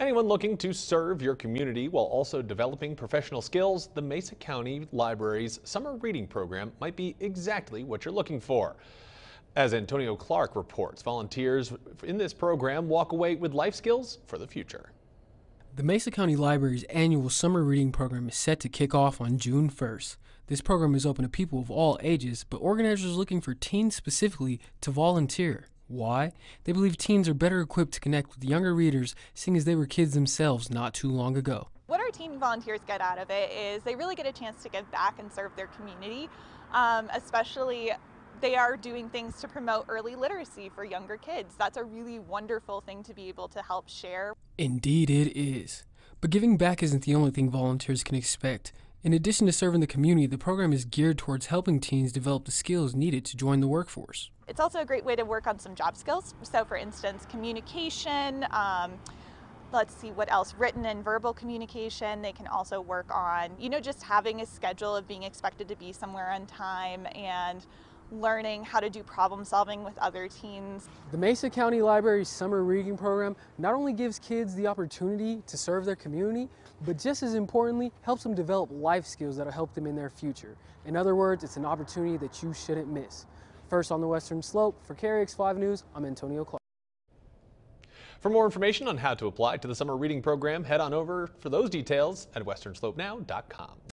Anyone looking to serve your community while also developing professional skills, the Mesa County Library's summer reading program might be exactly what you're looking for. As Antonio Clark reports, volunteers in this program walk away with life skills for the future. The Mesa County Library's annual summer reading program is set to kick off on June 1st. This program is open to people of all ages, but organizers are looking for teens specifically to volunteer. Why? They believe teens are better equipped to connect with younger readers, seeing as they were kids themselves not too long ago. What our teen volunteers get out of it is they really get a chance to give back and serve their community, um, especially they are doing things to promote early literacy for younger kids. That's a really wonderful thing to be able to help share. Indeed, it is. But giving back isn't the only thing volunteers can expect. In addition to serving the community, the program is geared towards helping teens develop the skills needed to join the workforce. It's also a great way to work on some job skills. So for instance, communication, um, let's see what else, written and verbal communication. They can also work on, you know, just having a schedule of being expected to be somewhere on time and learning how to do problem solving with other teens. The Mesa County Library's summer reading program not only gives kids the opportunity to serve their community, but just as importantly, helps them develop life skills that'll help them in their future. In other words, it's an opportunity that you shouldn't miss. First on the Western Slope, for KRX 5 News, I'm Antonio Clark. For more information on how to apply to the summer reading program, head on over for those details at westernslope.now.com.